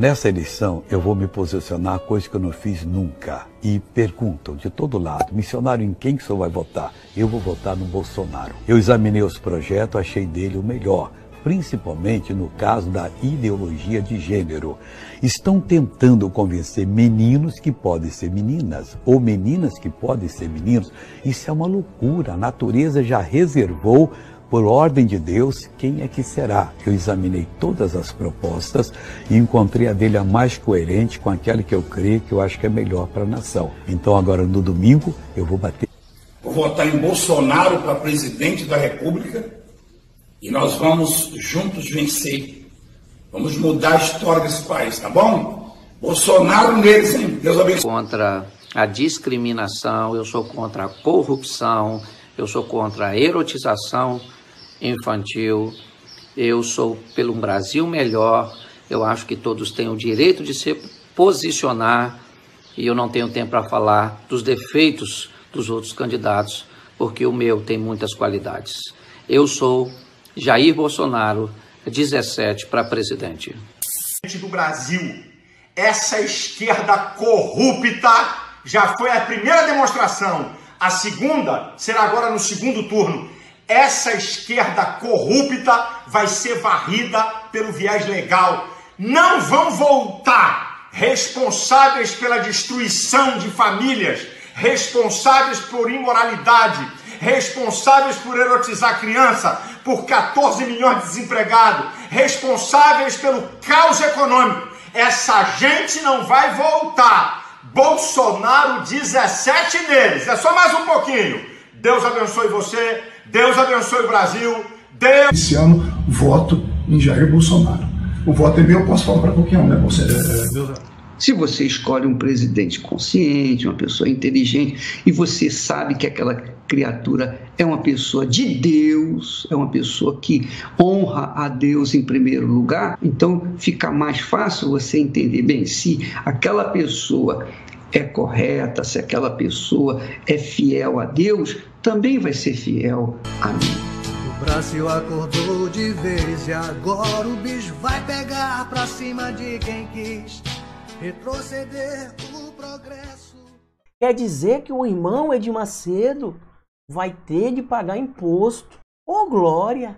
Nessa eleição eu vou me posicionar, coisa que eu não fiz nunca. E perguntam de todo lado, missionário, em quem que o senhor vai votar? Eu vou votar no Bolsonaro. Eu examinei os projetos, achei dele o melhor, principalmente no caso da ideologia de gênero. Estão tentando convencer meninos que podem ser meninas, ou meninas que podem ser meninos. Isso é uma loucura. A natureza já reservou por ordem de Deus, quem é que será? Eu examinei todas as propostas e encontrei a dele a mais coerente com aquela que eu creio que eu acho que é melhor para a nação. Então agora no domingo eu vou bater. Vou votar em Bolsonaro para presidente da República e nós vamos juntos vencer. Vamos mudar a história desse país, tá bom? Bolsonaro neles, hein? Deus abençoe. Contra a discriminação, eu sou contra a corrupção, eu sou contra a erotização infantil. Eu sou pelo Brasil melhor. Eu acho que todos têm o direito de se posicionar e eu não tenho tempo para falar dos defeitos dos outros candidatos, porque o meu tem muitas qualidades. Eu sou Jair Bolsonaro, 17 para presidente. Do Brasil, essa esquerda corrupta já foi a primeira demonstração. A segunda será agora no segundo turno essa esquerda corrupta vai ser varrida pelo viés legal. Não vão voltar responsáveis pela destruição de famílias, responsáveis por imoralidade, responsáveis por erotizar criança, por 14 milhões de desempregados, responsáveis pelo caos econômico. Essa gente não vai voltar. Bolsonaro 17 neles. É só mais um pouquinho. Deus abençoe você. Deus abençoe o Brasil. Deus... Esse ano, voto em Jair Bolsonaro. O voto é meu, eu posso falar para qualquer um, né? Você, se você escolhe um presidente consciente, uma pessoa inteligente, e você sabe que aquela criatura é uma pessoa de Deus, é uma pessoa que honra a Deus em primeiro lugar, então fica mais fácil você entender bem se aquela pessoa é correta, se aquela pessoa é fiel a Deus, também vai ser fiel a mim. O Brasil acordou de vez e agora o bicho vai pegar pra cima de quem quis retroceder o progresso. Quer dizer que o irmão Edir Macedo vai ter de pagar imposto. Ô oh, glória!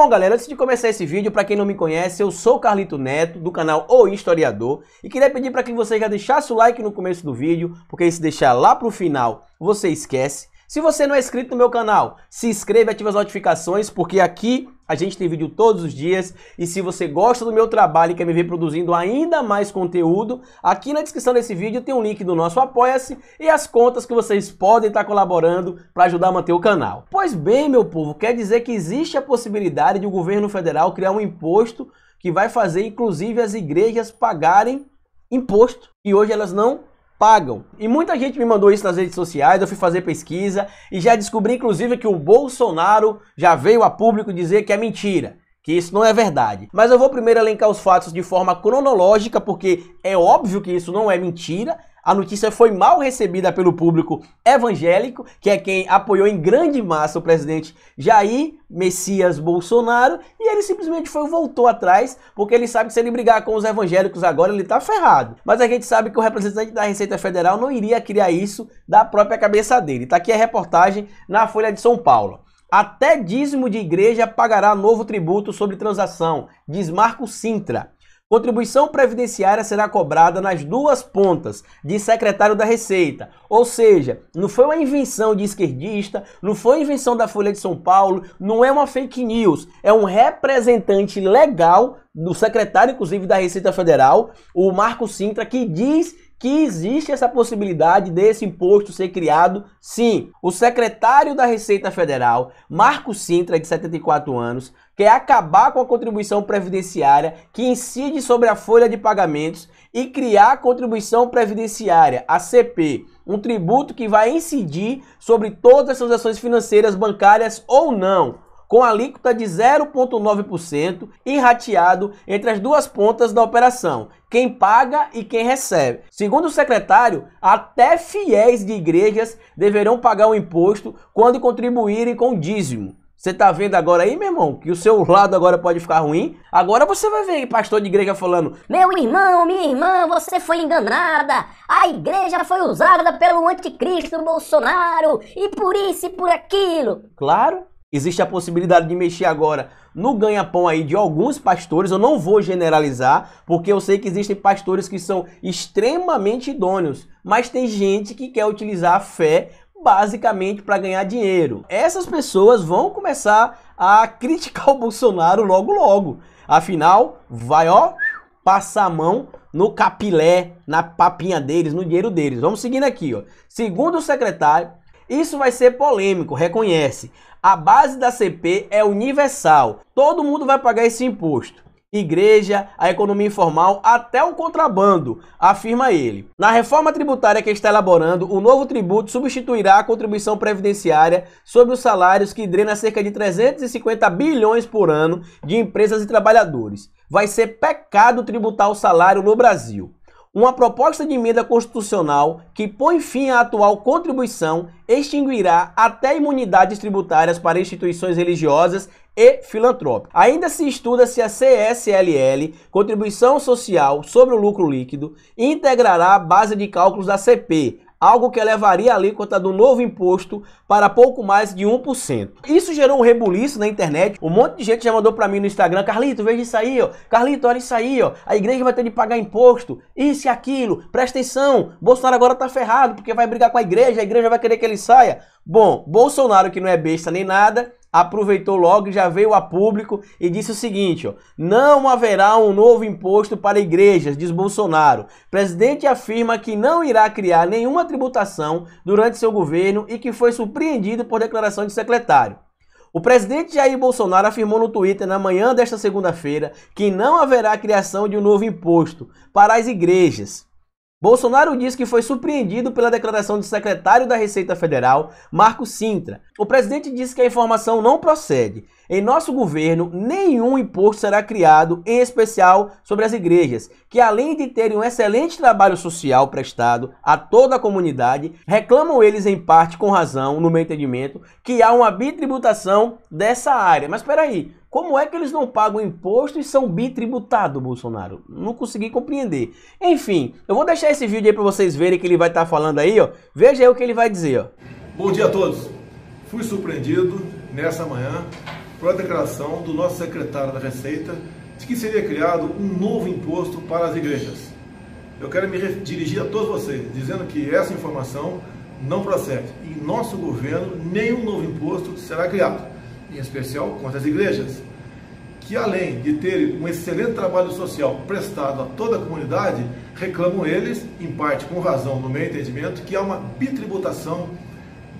Bom, galera, antes de começar esse vídeo, para quem não me conhece, eu sou o Carlito Neto, do canal O Historiador, e queria pedir para que você já deixasse o like no começo do vídeo, porque se deixar lá para o final, você esquece. Se você não é inscrito no meu canal, se inscreva e ative as notificações, porque aqui a gente tem vídeo todos os dias e se você gosta do meu trabalho e quer me ver produzindo ainda mais conteúdo, aqui na descrição desse vídeo tem um link do nosso Apoia-se e as contas que vocês podem estar colaborando para ajudar a manter o canal. Pois bem, meu povo, quer dizer que existe a possibilidade de o governo federal criar um imposto que vai fazer inclusive as igrejas pagarem imposto. E hoje elas não pagam. E muita gente me mandou isso nas redes sociais, eu fui fazer pesquisa e já descobri inclusive que o Bolsonaro já veio a público dizer que é mentira, que isso não é verdade. Mas eu vou primeiro elencar os fatos de forma cronológica, porque é óbvio que isso não é mentira, a notícia foi mal recebida pelo público evangélico, que é quem apoiou em grande massa o presidente Jair Messias Bolsonaro, e ele simplesmente foi voltou atrás, porque ele sabe que se ele brigar com os evangélicos agora, ele tá ferrado. Mas a gente sabe que o representante da Receita Federal não iria criar isso da própria cabeça dele. Tá aqui a reportagem na Folha de São Paulo. Até dízimo de igreja pagará novo tributo sobre transação, diz Marco Sintra. Contribuição previdenciária será cobrada nas duas pontas de secretário da Receita. Ou seja, não foi uma invenção de esquerdista, não foi invenção da Folha de São Paulo, não é uma fake news, é um representante legal do secretário, inclusive, da Receita Federal, o Marco Sintra, que diz que existe essa possibilidade desse imposto ser criado, sim. O secretário da Receita Federal, Marco Sintra, de 74 anos, quer é acabar com a contribuição previdenciária que incide sobre a folha de pagamentos e criar a contribuição previdenciária, a CP, um tributo que vai incidir sobre todas as transações financeiras bancárias ou não, com alíquota de 0,9% e rateado entre as duas pontas da operação, quem paga e quem recebe. Segundo o secretário, até fiéis de igrejas deverão pagar o imposto quando contribuírem com dízimo. Você tá vendo agora aí, meu irmão, que o seu lado agora pode ficar ruim? Agora você vai ver pastor de igreja falando: Meu irmão, minha irmã, você foi enganada. A igreja foi usada pelo anticristo Bolsonaro e por isso e por aquilo. Claro, existe a possibilidade de mexer agora no ganha-pão aí de alguns pastores. Eu não vou generalizar, porque eu sei que existem pastores que são extremamente idôneos, mas tem gente que quer utilizar a fé basicamente para ganhar dinheiro. Essas pessoas vão começar a criticar o Bolsonaro logo logo. Afinal, vai ó, passar a mão no capilé, na papinha deles, no dinheiro deles. Vamos seguindo aqui, ó. Segundo o secretário, isso vai ser polêmico, reconhece. A base da CP é universal. Todo mundo vai pagar esse imposto igreja, a economia informal, até o contrabando, afirma ele. Na reforma tributária que está elaborando, o novo tributo substituirá a contribuição previdenciária sobre os salários que drena cerca de 350 bilhões por ano de empresas e trabalhadores. Vai ser pecado tributar o salário no Brasil uma proposta de emenda constitucional que põe fim à atual contribuição extinguirá até imunidades tributárias para instituições religiosas e filantrópico. Ainda se estuda se a CSLL, contribuição social sobre o lucro líquido, integrará a base de cálculos da CP, algo que elevaria a alíquota do novo imposto para pouco mais de 1%. Isso gerou um rebuliço na internet. Um monte de gente já mandou para mim no Instagram, Carlito, veja isso aí, ó. Carlito, olha isso aí, ó. A igreja vai ter de pagar imposto, isso e aquilo. Presta atenção, Bolsonaro agora tá ferrado porque vai brigar com a igreja, a igreja vai querer que ele saia. Bom, Bolsonaro que não é besta nem nada, aproveitou logo e já veio a público e disse o seguinte: ó, não haverá um novo imposto para igrejas, diz Bolsonaro. O presidente afirma que não irá criar nenhuma tributação durante seu governo e que foi surpreendido por declaração de secretário. O presidente Jair Bolsonaro afirmou no Twitter na manhã desta segunda-feira que não haverá criação de um novo imposto para as igrejas. Bolsonaro diz que foi surpreendido pela declaração do secretário da Receita Federal, Marco Sintra. O presidente disse que a informação não procede em nosso governo, nenhum imposto será criado, em especial sobre as igrejas, que além de terem um excelente trabalho social prestado a toda a comunidade, reclamam eles em parte com razão, no meu entendimento, que há uma bitributação dessa área. Mas espera aí, como é que eles não pagam imposto e são bitributados, Bolsonaro? Não consegui compreender. Enfim, eu vou deixar esse vídeo aí para vocês verem que ele vai estar tá falando aí, ó. Veja aí o que ele vai dizer, ó. Bom dia a todos. Fui surpreendido nessa manhã por a declaração do nosso secretário da Receita de que seria criado um novo imposto para as igrejas. Eu quero me dirigir a todos vocês, dizendo que essa informação não procede. Em nosso governo, nenhum novo imposto será criado, em especial contra as igrejas, que além de terem um excelente trabalho social prestado a toda a comunidade, reclamam eles, em parte com razão no meu entendimento, que há uma bitributação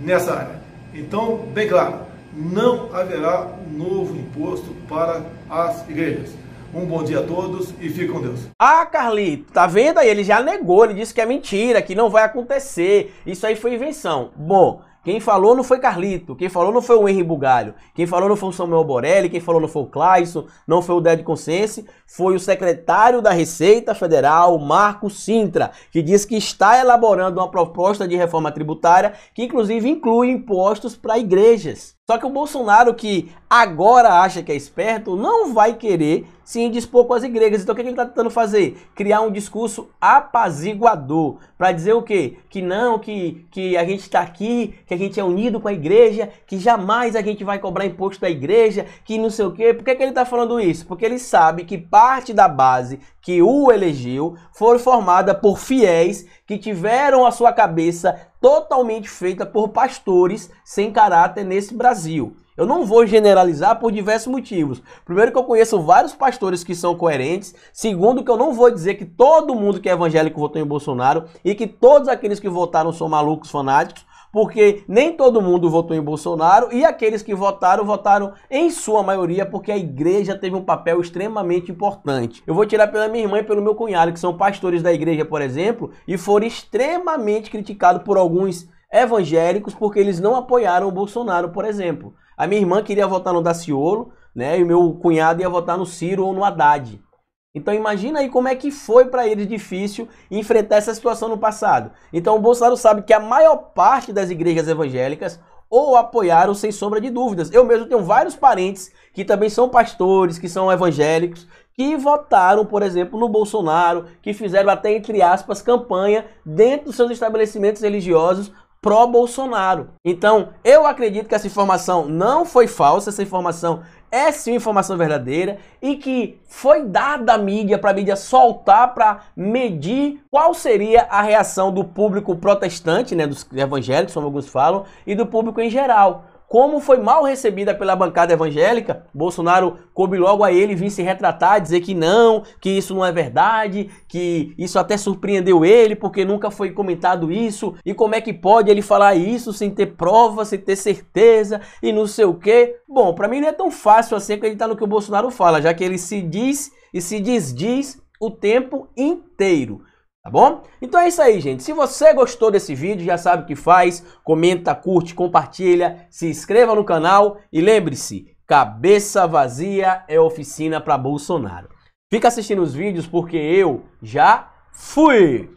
nessa área. Então, bem claro, não haverá um novo imposto para as igrejas. Um bom dia a todos e fique com Deus. Ah, Carlito, tá vendo aí? Ele já negou, ele disse que é mentira, que não vai acontecer. Isso aí foi invenção. Bom, quem falou não foi Carlito, quem falou não foi o Henry Bugalho, quem falou não foi o Samuel Borelli, quem falou não foi o Clayson, não foi o Dead Consciência. foi o secretário da Receita Federal, Marco Sintra, que diz que está elaborando uma proposta de reforma tributária que inclusive inclui impostos para igrejas. Só que o Bolsonaro, que agora acha que é esperto, não vai querer se indispor com as igrejas. Então o que, ele está tentando fazer? Criar um discurso apaziguador. Para dizer o quê? Que não, que, que a gente está aqui, que a gente é unido com a igreja, que jamais a gente vai cobrar imposto da igreja, que não sei o quê. Por que, que ele está falando isso? Porque ele sabe que parte da base que o elegeu foi formada por fiéis que tiveram a sua cabeça totalmente feita por pastores sem caráter nesse Brasil. Eu não vou generalizar por diversos motivos. Primeiro que eu conheço vários pastores que são coerentes. Segundo que eu não vou dizer que todo mundo que é evangélico votou em Bolsonaro e que todos aqueles que votaram são malucos, fanáticos porque nem todo mundo votou em Bolsonaro e aqueles que votaram, votaram em sua maioria porque a igreja teve um papel extremamente importante. Eu vou tirar pela minha irmã e pelo meu cunhado, que são pastores da igreja, por exemplo, e foram extremamente criticados por alguns evangélicos porque eles não apoiaram o Bolsonaro, por exemplo. A minha irmã queria votar no Daciolo, né? E o meu cunhado ia votar no Ciro ou no Haddad. Então imagina aí como é que foi para eles difícil enfrentar essa situação no passado. Então o Bolsonaro sabe que a maior parte das igrejas evangélicas ou apoiaram sem sombra de dúvidas. Eu mesmo tenho vários parentes que também são pastores, que são evangélicos, que votaram, por exemplo, no Bolsonaro, que fizeram até entre aspas campanha dentro dos seus estabelecimentos religiosos pró-Bolsonaro. Então, eu acredito que essa informação não foi falsa, essa informação é sim informação verdadeira e que foi dada à mídia para a mídia soltar para medir qual seria a reação do público protestante, né, dos evangélicos, como alguns falam, e do público em geral como foi mal recebida pela bancada evangélica, Bolsonaro coube logo a ele vir se retratar, dizer que não, que isso não é verdade, que isso até surpreendeu ele porque nunca foi comentado isso, e como é que pode ele falar isso sem ter prova, sem ter certeza e não sei o quê. Bom, para mim não é tão fácil assim acreditar no que o Bolsonaro fala, já que ele se diz e se desdiz o tempo inteiro. Tá bom? Então é isso aí, gente. Se você gostou desse vídeo, já sabe o que faz. Comenta, curte, compartilha, se inscreva no canal e lembre-se, cabeça vazia é oficina para Bolsonaro. Fica assistindo os vídeos porque eu já fui!